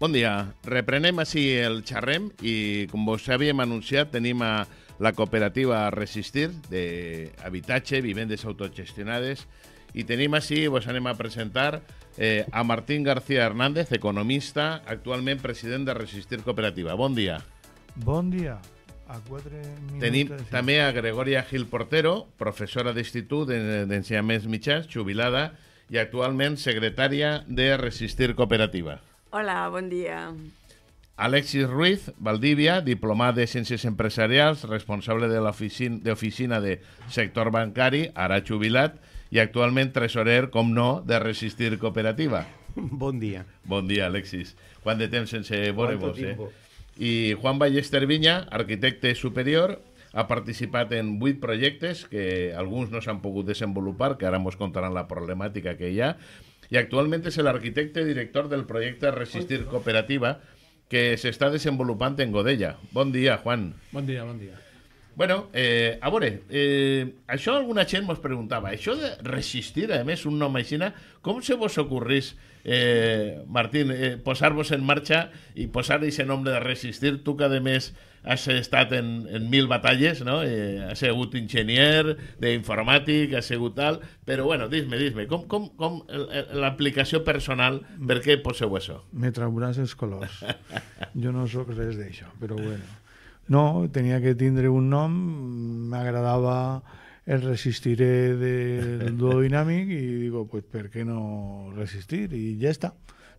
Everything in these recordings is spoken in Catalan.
Bon dia. Reprenem així el xerrem i, com vos havíem anunciat, tenim a la cooperativa Resistir d'habitatge, vivendes autogestionades i tenim així, vos anem a presentar eh, a Martín García Hernández, economista, actualment president de Resistir Cooperativa. Bon dia. Bon dia. A quatre Tenim de... també a Gregoria Gil Portero, professora d'Institut d'Ensenyaments Mitjans, jubilada i actualment secretària de Resistir Cooperativa. Hola, bon dia. Alexis Ruiz Valdivia, diplomat de Ciències Empresarials, responsable de l'oficina de, de sector bancari, ara jubilat, i actualment tresorer, com no, de Resistir Cooperativa. Bon dia. Bon dia, Alexis. Quant de temps sense veure-vos, eh? I Juan Ballester Viña, arquitecte superior, ha participat en vuit projectes que alguns no s'han pogut desenvolupar, que ara ens contaran la problemàtica que hi ha, i actualment és l'arquitecte director del projecte Resistir Cooperativa, que s'està desenvolupant en Godella. Bon dia, Juan. Bon dia, bon dia. Bueno, eh, a veure, eh, això alguna gent mos preguntava, això de resistir, a més, un nom aixina, com se vos ocorris, eh, Martín, eh, posar-vos en marxa i posar aquest nom de resistir, tu que a més has estat en, en mil batalles, no? Eh, has sigut enginyer, d'informàtic, has sigut tal, però bueno, dis-me, dis-me, com, com, com l'aplicació personal, per què poseu això? Me trauràs els colors. jo no sóc res d'això, però bueno. No, tenia que tindre un nom, m'agradava el resistiré del duo dinàmic i digo, pues per què no resistir? I ja està.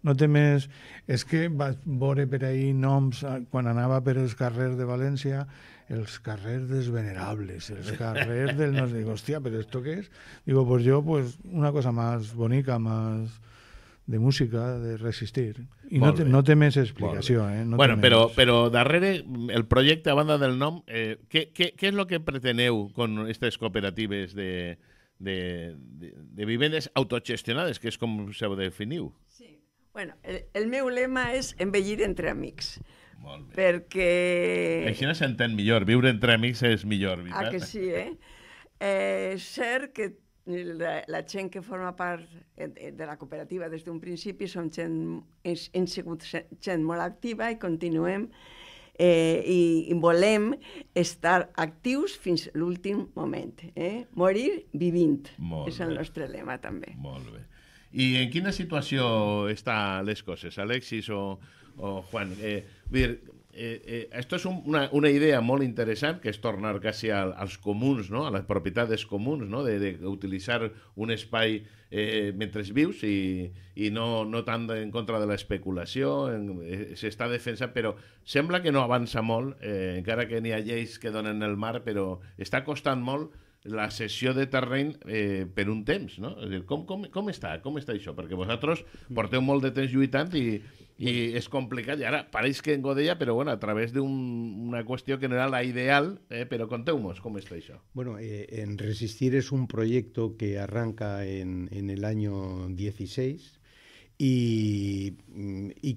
No té més... És que vaig veure per ahir noms, eh, quan anava per els carrers de València, els carrers desvenerables, venerables, els carrers del... No sé, hòstia, però esto què és? Digo, pues jo, pues una cosa més bonica, més... Más de música, de resistir. I no té, no té més explicació. Eh? No bueno, però, més. però darrere el projecte, a banda del nom, eh, què, què, què és el que preteneu con aquestes cooperatives de, de, de, de vivendes autogestionades, que és com se ho definiu? Sí. Bueno, el, el meu lema és envellir entre amics. Molt bé. Perquè... Així no s'entén millor, viure entre amics és millor, veritat? Ah, que sí, eh? eh cert que la, la gent que forma part eh, de la cooperativa des d'un principi som gent, és, hem sigut gent molt activa i continuem eh, i, i volem estar actius fins l'últim moment. Eh? Morir vivint molt és el bé. nostre lema també. Molt bé. I en quina situació està les coses, Alexis o, o Juan? Eh, vull dir, eh, eh, esto és un, una, una idea molt interessant, que és tornar quasi al, als comuns, no? a les propietats comuns, no? de, de utilitzar un espai eh, mentre vius i, i no, no tant en contra de l'especulació, eh, s'està defensant, però sembla que no avança molt, eh, encara que n'hi ha lleis que donen el mar, però està costant molt la sesión de terrain eh, per un temps, no? Es decir, ¿cómo está? ¿Cómo està, com està això? Perquè vosaltres porteu molt de y y i, i és Ahora I que bueno, a través de una cuestión que no era la ideal, pero eh, però ¿cómo estáis com Bueno, eh, en Resistir es un proyecto que arranca en, el año 16, Y,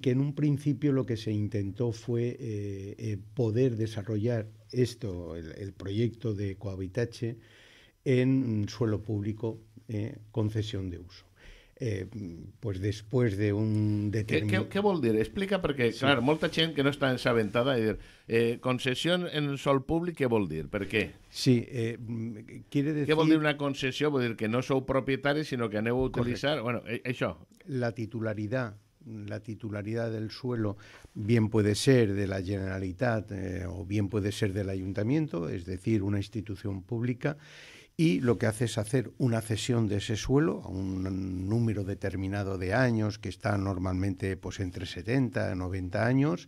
que en un principio lo que se intentó fue eh, poder desarrollar esto, el, proyecto de Cohabitache, en suelo público, eh, concesión de uso. Eh, pues después de un determinado... ¿Qué qué, decir? Explica porque claro clar, molta que no está ensaventada i e dir, eh, en sol público qué vol dir? ¿Por qué? Sí, eh, quiere decir... ¿Qué vol dir una concesión? Vol dir que no son propietarios, sino que aneu a utilizar...? Bueno, eso. La titularidad la titularidad del suelo bien puede ser de la Generalitat eh, o bien puede ser del ayuntamiento, es decir, una institución pública, y lo que hace es hacer una cesión de ese suelo a un número determinado de años, que está normalmente pues, entre 70 y 90 años,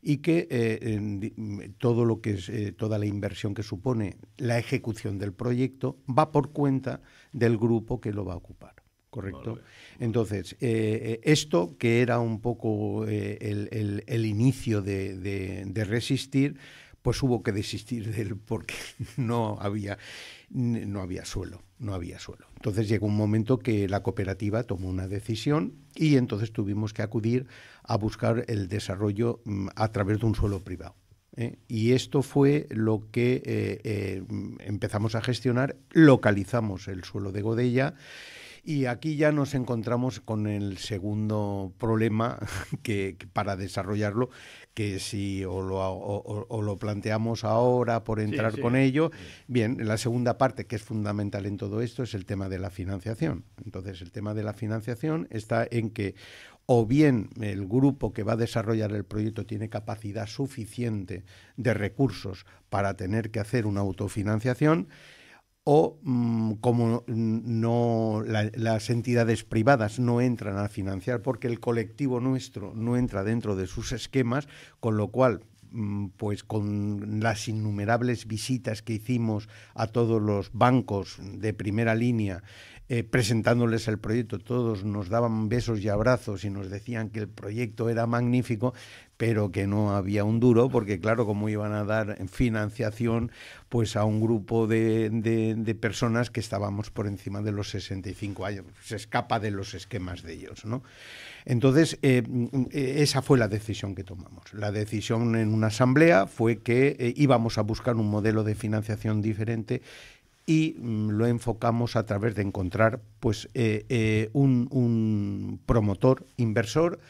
y que eh, todo lo que es, eh, toda la inversión que supone la ejecución del proyecto va por cuenta del grupo que lo va a ocupar. Correcto. Entonces, eh, eh, esto que era un poco eh, el, inicio de, resistir, pues hubo que desistir de él porque no había, no había suelo, no había suelo. Entonces llegó un momento que la cooperativa tomó una decisión y entonces tuvimos que acudir a buscar el desarrollo mm, a través de un suelo privado. Y esto fue lo que mm, empezamos a gestionar, localizamos el suelo de Godella y aquí ya nos encontramos con el segundo problema que, para desarrollarlo, que si o lo, planteamos ahora por entrar con ello, bien, la segunda parte que es fundamental en todo esto es el tema de la financiación. Entonces, el tema de la financiación está en que o bien el grupo que va a desarrollar el proyecto tiene capacidad suficiente de recursos para tener que hacer una autofinanciación, o mm, como no las entidades privadas no entran a financiar porque el colectivo nuestro no entra dentro de sus esquemas, con lo cual mm, pues con las innumerables visitas que hicimos a todos los bancos de primera línea eh, presentándoles el proyecto. Todos nos daban besos y abrazos y nos decían que el proyecto era magnífico, pero que no había un duro, porque claro, como iban a dar financiación pues a un grupo de, personas que estábamos por encima de los 65 años, se escapa de los esquemas de ellos. ¿no? Entonces, eh, eh, esa fue la decisión que tomamos. La decisión en una asamblea fue que íbamos a buscar un modelo de financiación diferente y mm, lo enfocamos a través de encontrar pues, eh, eh, un, promotor inversor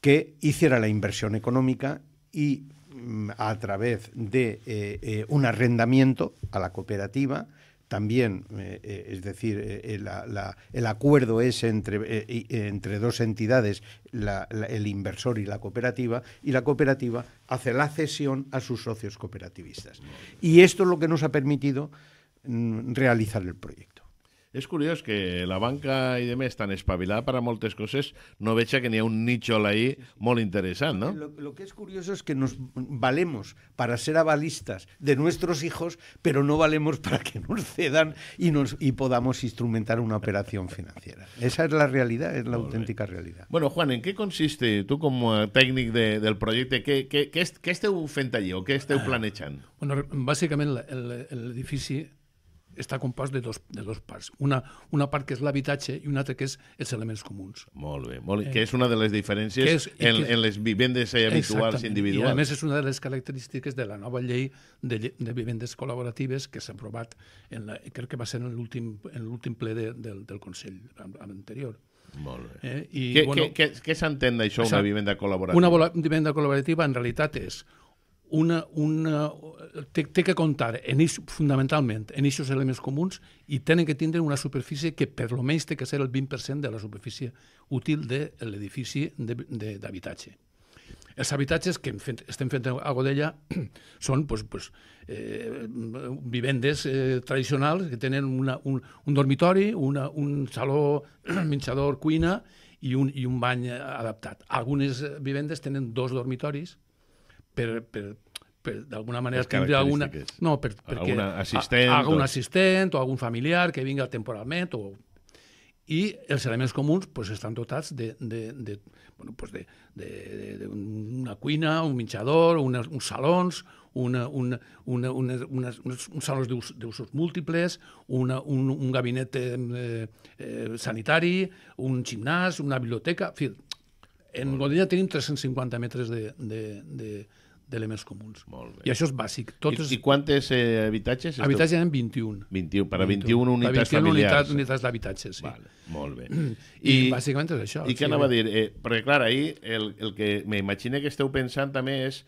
que hiciera la inversión económica y mm, a través de eh, un arrendamiento a la cooperativa, también, es decir, el acuerdo es entre, entre dos entidades, el inversor y la cooperativa, y la cooperativa hace la cesión a sus socios cooperativistas. Y esto es lo que nos ha permitido Mm, realizar el proyecto. Es curioso que la banca y de tan espabilada para muchas moltes no vecha que ni un nicho ahí muy interesante, no? Eh, lo, que es curioso es que nos valemos para ser avalistas de nuestros hijos, pero no valemos para que nos cedan y, nos, podamos instrumentar una operación financiera. Esa es la realidad, es la auténtica realidad. Bueno, Juan, ¿en qué consiste tú como técnico del proyecto? ¿Qué es qué, est, ¿Qué es fent allí o ah. básicamente el planejant? està compost de dos, de dos parts. Una, una part que és l'habitatge i una altra que és els elements comuns. Molt bé, molt, eh, que és una de les diferències és, en, que, en les vivendes eh, habituals individuals. I a més és una de les característiques de la nova llei de, de vivendes col·laboratives que s'ha aprovat, en la, crec que va ser en l'últim ple de, del, del Consell anterior. Molt bé. Eh? I, què bueno, què, què s'entén d'això, una vivenda col·laborativa? Una vivenda col·laborativa en realitat és una, una, té, té que comptar en eix, fundamentalment en aquests elements comuns i tenen que tindre una superfície que per lo menys té que ser el 20% de la superfície útil de l'edifici d'habitatge. Els habitatges que fent, estem fent a Godella són pues, pues, eh, vivendes eh, tradicionals que tenen una, un, un dormitori, una, un saló, menjador, cuina i un, i un bany adaptat. Algunes vivendes tenen dos dormitoris per, per, d'alguna manera tindre alguna... No, per, perquè... Algun assistent, a, algun o... assistent o algun familiar que vinga temporalment o... I els elements comuns pues, estan dotats de, de, de, bueno, pues de, de, de, de una cuina, un minxador, una, uns salons, una, una, una, una, una, unes, uns salons d'usos múltiples, una, un, un gabinet eh, eh, sanitari, un gimnàs, una biblioteca... En fi, en Godella tenim 350 metres de, de, de, d'elements comuns. Molt bé. I això és bàsic. Totes... I, i quantes eh, habitatges? Habitatges eren 21. 21, per a 21, 21 unitats 21 familiars. unitats, unitats d'habitatge, sí. Vale, molt bé. I, I bàsicament és això. I què anava a dir? Eh, perquè, clar, ahir el, el que m'imagina que esteu pensant també és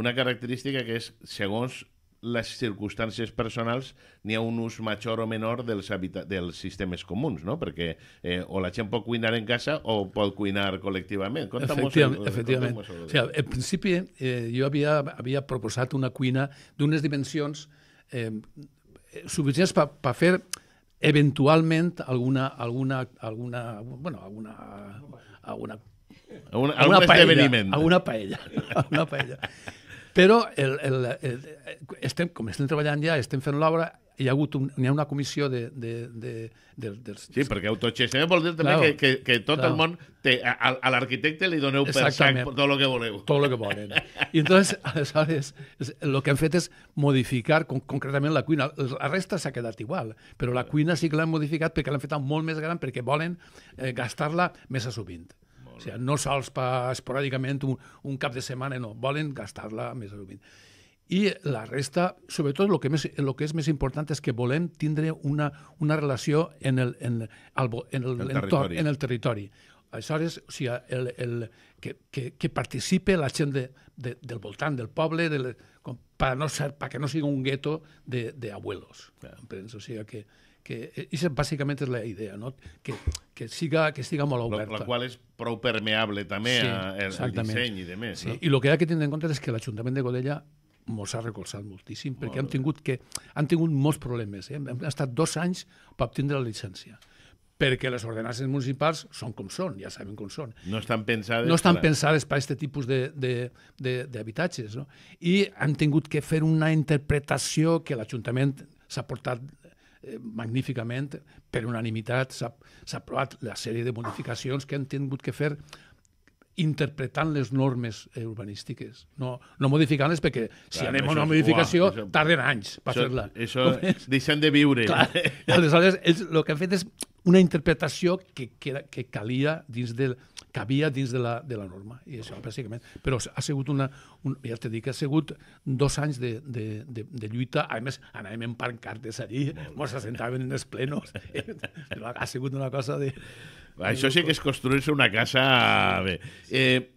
una característica que és, segons les circumstàncies personals n'hi ha un ús major o menor dels, dels sistemes comuns, no? Perquè eh, o la gent pot cuinar en casa o pot cuinar col·lectivament. Conta'm efectivament. efectivament. O sigui, en principi, eh, jo havia, havia proposat una cuina d'unes dimensions eh, suficients per pa, pa fer eventualment alguna, alguna, alguna, bueno, alguna, alguna, alguna, alguna, alguna paella, esdeveniment. Alguna paella. Alguna paella. Però el, el, el, estem, com estem treballant ja, estem fent l'obra, hi ha hagut un, hi ha una comissió de... de, de, de dels... Sí, perquè autogestió vol dir també claro, que, que, que tot claro. el món, té, a, a l'arquitecte li doneu per sac tot el que voleu. Tot el que volen. I entonces, aleshores, el que han fet és modificar con, concretament la cuina. La resta s'ha quedat igual, però la cuina sí que l'han modificat perquè l'han fet molt més gran, perquè volen eh, gastar-la més a sovint. O sigui, no sols per esporàdicament un, un cap de setmana, no, volen gastar-la més o menys. I la resta, sobretot el que, més, el que és més important és que volem tindre una, una relació en el, en, al, en, el, el entorn, en el territori. Aleshores, o sigui, el, el, que, que, que participe la gent de, de, del voltant del poble de, com, per, no ser, per que no sigui un gueto d'abuelos. Yeah. O sigui, que que eh, és, bàsicament és la idea, no? que, que, siga, que estiga molt oberta. La, la qual és prou permeable també sí, al, al disseny i demés. Sí. No? I el que ha que tenir en compte és que l'Ajuntament de Godella ens ha recolzat moltíssim, perquè molt hem tingut, que, han tingut molts problemes. Eh? Hem estat dos anys per obtenir la llicència perquè les ordenances municipals són com són, ja sabem com són. No estan pensades... No estan pensades per a aquest tipus d'habitatges. No? I han tingut que fer una interpretació que l'Ajuntament s'ha portat Eh, magníficament, per unanimitat s'ha aprovat la sèrie de modificacions que han tingut que fer interpretant les normes eh, urbanístiques, no, no modificant-les perquè si Clar, anem a una modificació uah, això, tarden anys per fer-la. Això, fer això deixem de viure. Clar, aleshores, ells, el que han fet és una interpretació que, que, que calia dins del, cabia dins de la, de la norma. I això, bàsicament. Però ha sigut una... Un, ja t'he dit que ha sigut dos anys de, de, de, de lluita. A més, anàvem en pancartes allí, ens assentaven en els plenos. Però ha sigut una cosa de... Va, això sí que és construir-se una casa... Bé, eh,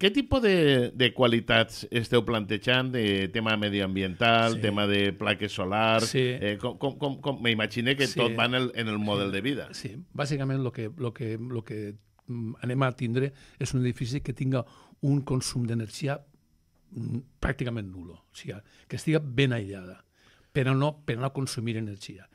què tipus de, de qualitats esteu plantejant? De tema mediambiental, sí. tema de plaques solars... Sí. Eh, com, com, com, com, me imaginé que sí. tot va en el, en el model sí. de vida. Sí, bàsicament el que, lo que, lo que Mm, anem a tindre és un edifici que tinga un consum d'energia mm, pràcticament nulo, o sigui, que estigui ben aïllada, però no, per no consumir energia.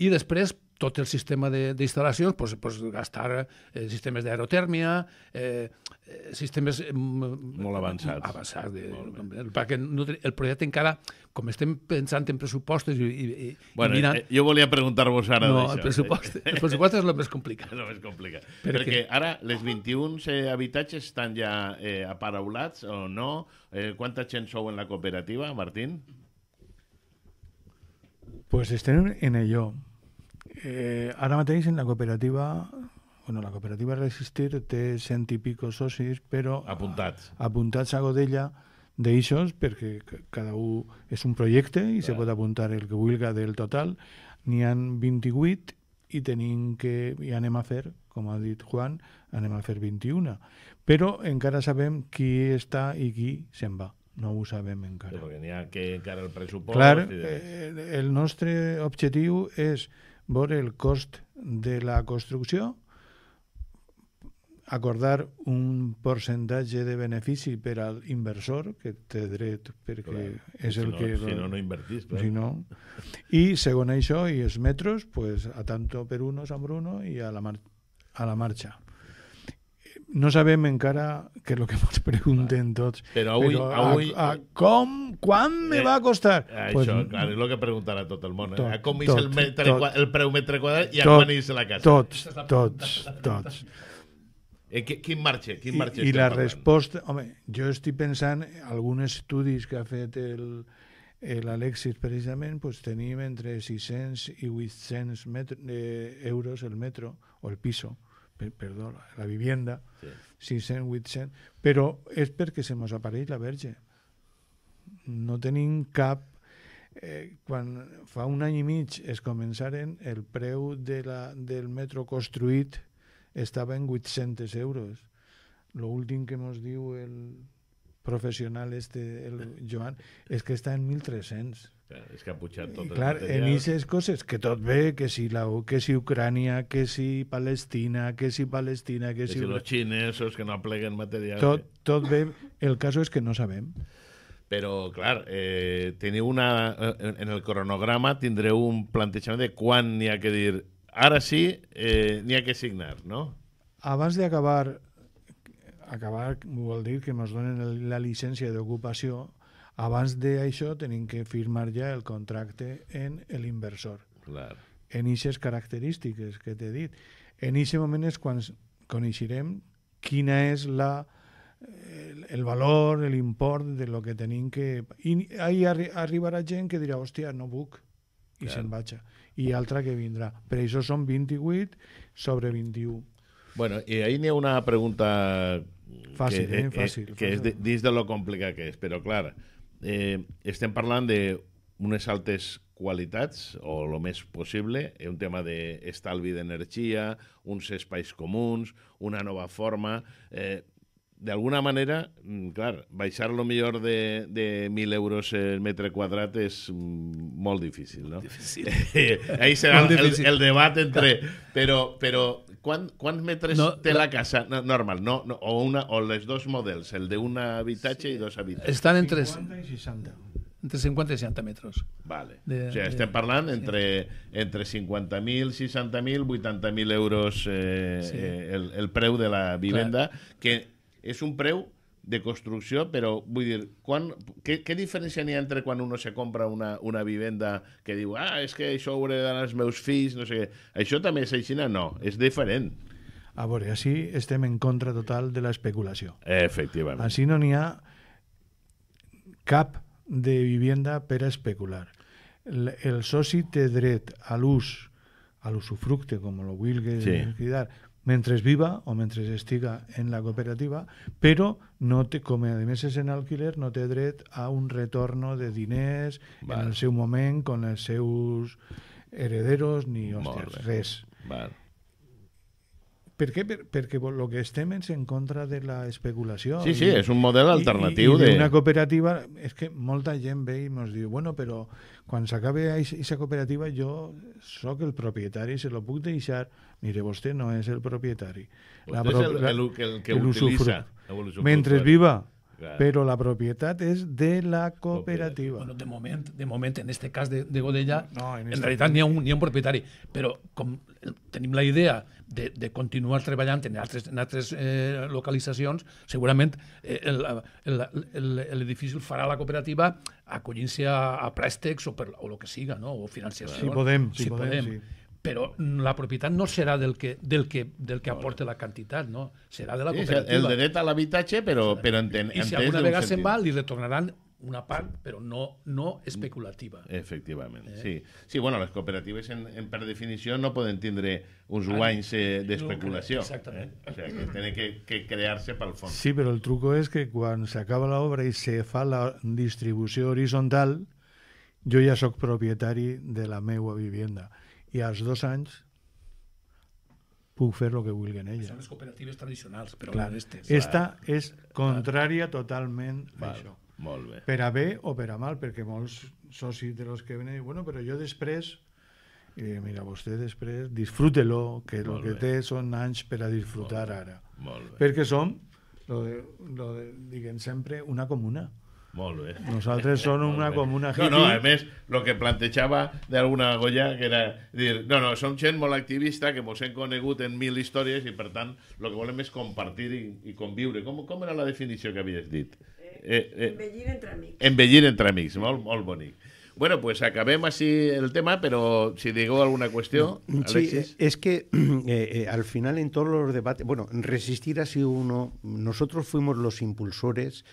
I després, tot el sistema d'instal·lacions, pues, pues, gastar eh, sistemes d'aerotèrmia, eh, eh sistemes... Mm, molt avançats. Avançats. De, molt perquè no, el projecte encara, com estem pensant en pressupostos i... i, bueno, i mirant, eh, jo volia preguntar-vos ara no, d'això. El, eh. pressupost, el pressupost és el més complicat. el més complicat. Perquè, perquè ara les 21 eh, habitatges estan ja eh, aparaulats o no? Eh, quanta gent sou en la cooperativa, Martín? Pues estem en ello. Eh, ara mateix en la cooperativa bueno, la cooperativa Resistir té cent i pico socis, però... Apuntats. A, apuntats a Godella d'eixos, perquè cada un és un projecte i Clar. se pot apuntar el que vulga del total. N'hi han 28 i tenim que, i anem a fer, com ha dit Juan, anem a fer 21. Però encara sabem qui està i qui se'n va. No ho sabem encara. Però perquè n'hi ha que encara el pressupost... Clar, i... Eh, el nostre objectiu és veure el cost de la construcció, acordar un percentatge de benefici per al inversor, que té dret perquè clar, és el no, que... Si no, no invertís, clar. Si no. I segon això, i els metros, pues, a tanto per unos amb uno i a la, mar a la marxa no sabem encara què és el que ens pregunten tots. Però avui... Però a, avui... A, a com, quan me eh, va costar? Això, pues, clar, és el que preguntarà tot el món. Eh? Tot, com és el, metre, tot, el preu metre quadrat i a quan és la casa? Tots, tots, tots. Eh, quin marge? Quin marge I, i la parlant? resposta... Home, jo estic pensant alguns estudis que ha fet el, l'Alexis precisament pues, tenim entre 600 i 800 metro, eh, euros el metro o el piso perdó, la vivienda, sí. 600, 800, però és perquè se mos apareix la verge. No tenim cap... Eh, quan fa un any i mig es començaren, el preu de la, del metro construït estava en 800 euros. L'últim que mos diu el professional este, el Joan, és que està en 1.300. Clar, és que ha pujat tot Clar, en aquestes coses, que tot bé, que si, la, que si Ucrània, que si Palestina, que si Palestina, que, si... Que si els xinesos que no apleguen material... Tot, tot bé, el cas és que no sabem. Però, clar, eh, teniu una... Eh, en el cronograma tindreu un plantejament de quan n'hi ha que dir... Ara sí, eh, n'hi ha que signar, no? Abans d'acabar acabar vol dir que ens donen la llicència d'ocupació abans d'això tenim que firmar ja el contracte en l'inversor Clar. en aquestes característiques que t'he dit en aquest moment és quan coneixerem quina és la el, el valor, l'import de lo que tenim que... I ahí arri arribarà gent que dirà, hòstia, no puc, i se'n vaig. I altra que vindrà. Per això són 28 sobre 21. Bueno, i ahí n'hi ha una pregunta Fàcil, que, eh? eh fàcil. Eh, que fàcil. és de, dins de lo complicat que és, però clar, eh, estem parlant de unes altes qualitats, o el més possible, és eh, un tema d'estalvi d'energia, uns espais comuns, una nova forma... Eh, de alguna manera, mm, clar, baixar lo millor de, de 1.000 euros el metre quadrat és mm, molt difícil, no? Difícil. ahí serà el, el, el debat entre... Però, però quan, quants metres no, té la casa no, normal? No, no, o, una, o les dos models, el d'un habitatge sí. i dos habitatges. Estan entre... 50 i 60 entre 50 i 60 metres. Vale. De, o sigui, estem parlant entre, entre 50.000, 60.000, 80.000 euros eh, sí. eh, el, el preu de la vivenda, Clar. que és un preu de construcció, però vull dir, quan, què, què diferència n'hi ha entre quan uno se compra una, una vivenda que diu, ah, és que això ho hauré d'anar als meus fills, no sé què. Això també és així? No, és diferent. A veure, així estem en contra total de l'especulació. Efectivament. Així no n'hi ha cap de vivienda per a especular. El, el soci té dret a l'ús, a l'usufructe, com ho vulguis sí. cridar, mentre viva o mentre estiga en la cooperativa, però no té, com a més és en alquiler, no té dret a un retorn de diners Val. en el seu moment, con els seus herederos, ni hòsties, res. Val. Per què? Per, perquè el que estem és en contra de la especulació. Sí, sí, i, és un model alternatiu. I, i, i d'una de... cooperativa, és que molta gent ve i ens diu, bueno, però quan s'acabi aquesta cooperativa jo sóc el propietari, se lo puc deixar. Mire, vostè no és el propietari. Vostè la pro... és el, el, el, el que l'utilitza. Mentre viva però la propietat és de la cooperativa. Bueno, de moment, de moment en este cas de, de Godella, no, en, en realitat n'hi ha, un, ha un propietari, però com tenim la idea de, de continuar treballant en altres, en altres eh, localitzacions, segurament eh, l'edifici el farà la cooperativa acollint-se a, a préstecs o, per, o el que siga, no? o financiació. Sí, podem. sí, si podem, podem. Sí però la propietat no serà del que, del que, del que aporta la quantitat, no? serà de la cooperativa. Sí, el dret a l'habitatge, però, però entén... I si alguna vegada se'n va, li retornaran una part, però no, no especulativa. Efectivament, eh? sí. Sí, bueno, les cooperatives, en, en per definició, no poden tindre uns ah, guanys eh, d'especulació. Eh? exactament. Eh? O sigui, sea, que tenen que, que crear-se pel fons. Sí, però el truco és que quan s'acaba l'obra i se fa la distribució horitzontal, jo ja sóc propietari de la meua vivienda i als dos anys puc fer el que vulguin ella. Són les cooperatives tradicionals, però Clar. honestes. Esta va. Eh, és contrària va. totalment a a això. Molt bé. Per a bé o per a mal, perquè molts socis de los que venen, bueno, però jo després, i dic, mira, vostè després, disfrútelo, que el que té són anys per a disfrutar Molt ara. Molt bé. Perquè som, lo de, lo de, diguem sempre, una comuna. Mm molt bé. Nosaltres som una comuna hippie. No, no, a més, el que plantejava d'alguna golla, que era dir, no, no, som gent molt activista, que mos hem conegut en mil històries i, per tant, el que volem és compartir i, i conviure. Com, com era la definició que havies dit? Eh, eh, eh, envellir entre amics. Envellir entre amics, molt, molt bonic. Bueno, pues acabem així el tema, pero si digo alguna qüestió, Alexis. Sí, eh, es que eh, eh, al final en tots els debats... bueno, resistir ha sigut uno, nosotros fuimos los impulsores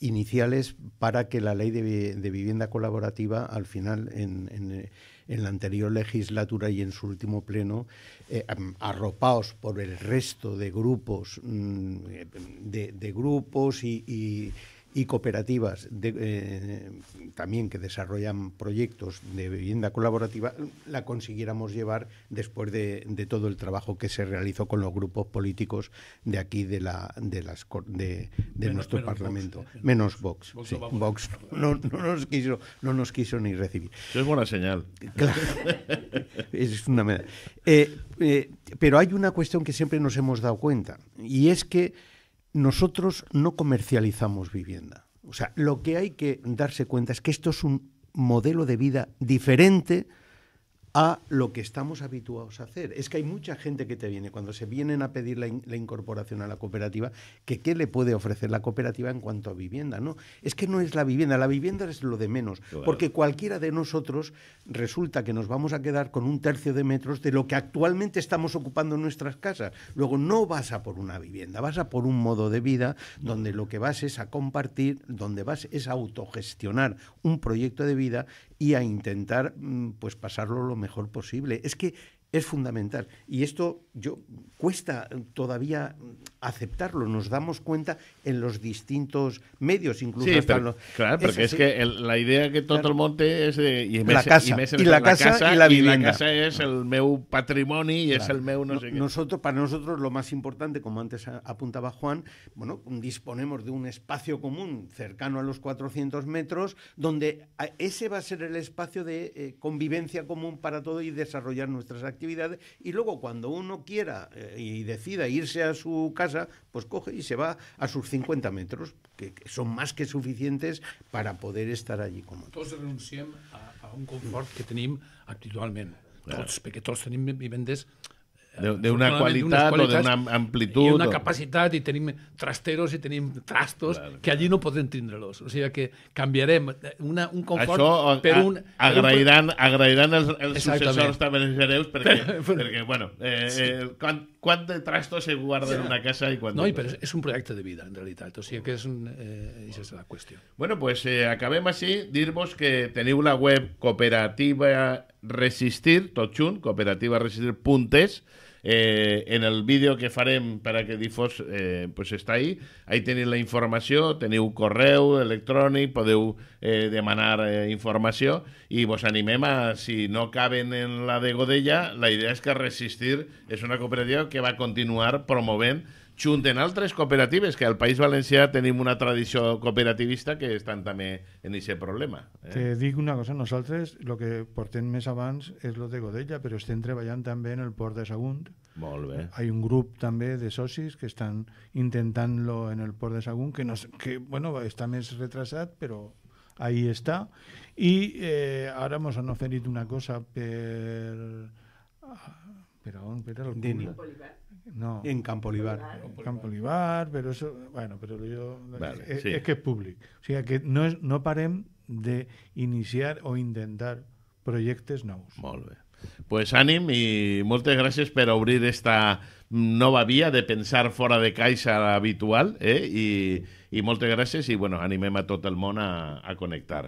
iniciales para que la ley de, vivienda colaborativa al final en, la anterior legislatura y en su último pleno, eh, arropaos por el resto de grupos, mm, eh, de, grupos y y cooperativas eh, también que desarrollan proyectos de vivienda colaborativa, la consiguiéramos llevar después de, todo el trabajo que se realizó con los grupos políticos de aquí de, la, de, nuestro Parlamento. Eh. menos Vox. Vox, no, nos quiso, no nos quiso ni recibir. Eso es buena señal. Claro. es una... Eh, pero hay una cuestión que siempre nos hemos dado cuenta y es que nosotros no comercializamos vivienda. O sea, lo que hay que darse cuenta es que esto es un modelo de vida diferente a lo que estamos habituados a hacer. Es que hay mucha gente que te viene, cuando se vienen a pedir la, incorporación a la cooperativa, que qué le puede ofrecer la cooperativa en cuanto a vivienda. No, es que no es la vivienda, la vivienda es lo de menos, porque cualquiera de nosotros resulta que nos vamos a quedar con un tercio de metros de lo que actualmente estamos ocupando en nuestras casas. Luego no vas a por una vivienda, vas a por un modo de vida donde lo que vas es a compartir, donde vas es a autogestionar un proyecto de vida y a intentar mm, pues pasarlo lo mejor posible. Es que es fundamental. Y esto yo cuesta todavía aceptarlo, nos damos cuenta en los distintos medios, incluso Claro, porque es, que la idea que todo el monte es de, y la, casa, y, la, casa, y la vivienda. casa es el meu patrimonio y es el meu no, sé Nosotros, para nosotros lo más importante, como antes apuntaba Juan, bueno, disponemos de un espacio común cercano a los 400 metros donde ese va a ser el espacio de eh, convivencia común para todo y desarrollar nuestras actividades y luego cuando uno quiera eh, y decida irse a su casa, pues coge y se va a sus 50 metros, que, son más que suficientes para poder estar allí Todos todos renunciem a, un confort mm. que tenemos habitualmente todos, perquè tots de, una cualidad de una amplitud. de una capacidad y tener trasteros y tener trastos que allí no pueden tenerlos, O sea que cambiaremos un confort Això, un... A, agrairan, per... bueno, eh, eh trastos se guardan en una casa y No, pero es un proyecto de vida, en realidad O que eh, es la cuestión Bueno, pues eh, acabemos así, dirvos que tenéis una web cooperativa resistir, Tochun, cooperativa resistir puntes eh, en el vídeo que farem per a que difós eh, pues està ahí. Ahí teniu la informació, teniu correu electrònic, podeu eh, demanar eh, informació i vos animem a, si no caben en la de Godella, la idea és que Resistir és una cooperativa que va continuar promovent junt amb altres cooperatives, que al País Valencià tenim una tradició cooperativista que estan també en aquest problema. Eh? Te dic una cosa, nosaltres el que portem més abans és lo de Godella, però estem treballant també en el port de Sagunt. Molt bé. Hi ha un grup també de socis que estan intentant-lo en el port de Sagunt, que, no, que bueno, està més retrasat, però ahí està. I eh, ara ens han oferit una cosa per pero aún era el culo. No. En Campo Olivar. En Campo Olivar, pero eso, bueno, pero yo... Doncs, vale, es, eh, sí. es, que es públic. O sea, que no, es, no parem de iniciar o intentar projectes nous. Molt bé. Pues ànim i moltes gràcies per obrir esta nova via de pensar fora de caixa habitual eh? I, i moltes gràcies i bueno, animem a tot el món a, a connectar.